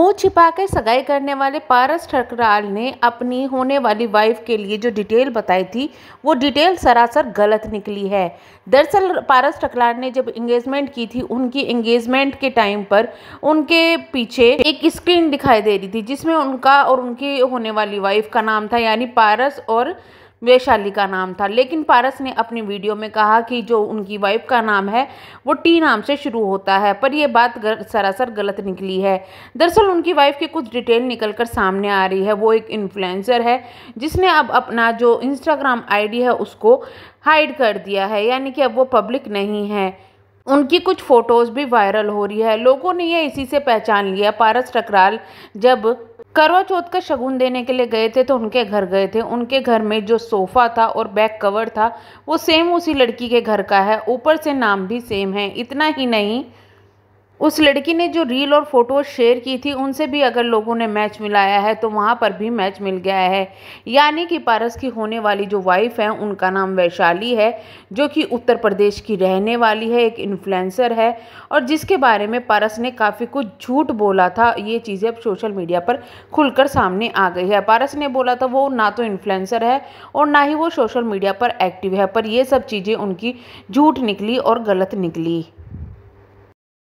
मुंह छिपाकर सगाई करने वाले पारस ठकराल ने अपनी होने वाली वाइफ के लिए जो डिटेल बताई थी वो डिटेल सरासर गलत निकली है दरअसल पारस ठकराल ने जब इंगेजमेंट की थी उनकी इंगेजमेंट के टाइम पर उनके पीछे एक स्क्रीन दिखाई दे रही थी जिसमें उनका और उनकी होने वाली वाइफ का नाम था यानी पारस और वैशाली का नाम था लेकिन पारस ने अपनी वीडियो में कहा कि जो उनकी वाइफ का नाम है वो टी नाम से शुरू होता है पर यह बात गर, सरासर गलत निकली है दरअसल उनकी वाइफ की कुछ डिटेल निकल कर सामने आ रही है वो एक इन्फ्लुएंसर है जिसने अब अपना जो इंस्टाग्राम आईडी है उसको हाइड कर दिया है यानी कि अब वो पब्लिक नहीं है उनकी कुछ फ़ोटोज़ भी वायरल हो रही है लोगों ने यह इसी से पहचान लिया पारस टकराल जब करवा चौथ का शगुन देने के लिए गए थे तो उनके घर गए थे उनके घर में जो सोफ़ा था और बैक कवर था वो सेम उसी लड़की के घर का है ऊपर से नाम भी सेम है इतना ही नहीं उस लड़की ने जो रील और फोटो शेयर की थी उनसे भी अगर लोगों ने मैच मिलाया है तो वहाँ पर भी मैच मिल गया है यानी कि पारस की होने वाली जो वाइफ है उनका नाम वैशाली है जो कि उत्तर प्रदेश की रहने वाली है एक इन्फ्लुएंसर है और जिसके बारे में पारस ने काफ़ी कुछ झूठ बोला था ये चीज़ें अब सोशल मीडिया पर खुलकर सामने आ गई है पारस ने बोला था वो ना तो इन्फ्लुएंसर है और ना ही वो सोशल मीडिया पर एक्टिव है पर यह सब चीज़ें उनकी झूठ निकली और गलत निकली